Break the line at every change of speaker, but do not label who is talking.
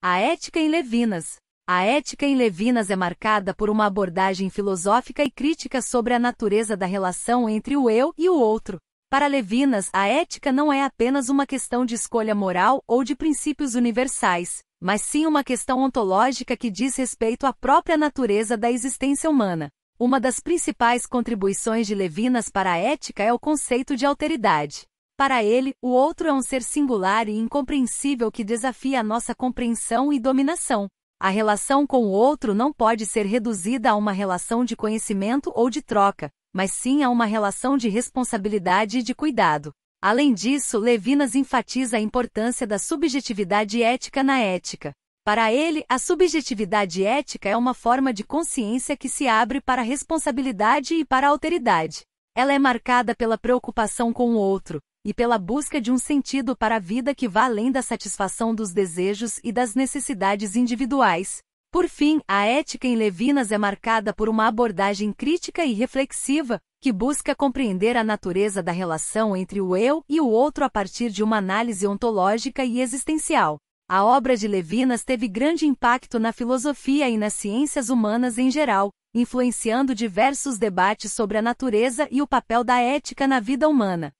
A ética em Levinas. A ética em Levinas é marcada por uma abordagem filosófica e crítica sobre a natureza da relação entre o eu e o outro. Para Levinas, a ética não é apenas uma questão de escolha moral ou de princípios universais, mas sim uma questão ontológica que diz respeito à própria natureza da existência humana. Uma das principais contribuições de Levinas para a ética é o conceito de alteridade. Para ele, o outro é um ser singular e incompreensível que desafia a nossa compreensão e dominação. A relação com o outro não pode ser reduzida a uma relação de conhecimento ou de troca, mas sim a uma relação de responsabilidade e de cuidado. Além disso, Levinas enfatiza a importância da subjetividade ética na ética. Para ele, a subjetividade ética é uma forma de consciência que se abre para a responsabilidade e para a alteridade. Ela é marcada pela preocupação com o outro, e pela busca de um sentido para a vida que vá além da satisfação dos desejos e das necessidades individuais. Por fim, a ética em Levinas é marcada por uma abordagem crítica e reflexiva, que busca compreender a natureza da relação entre o eu e o outro a partir de uma análise ontológica e existencial. A obra de Levinas teve grande impacto na filosofia e nas ciências humanas em geral, influenciando diversos debates sobre a natureza e o papel da ética na vida humana.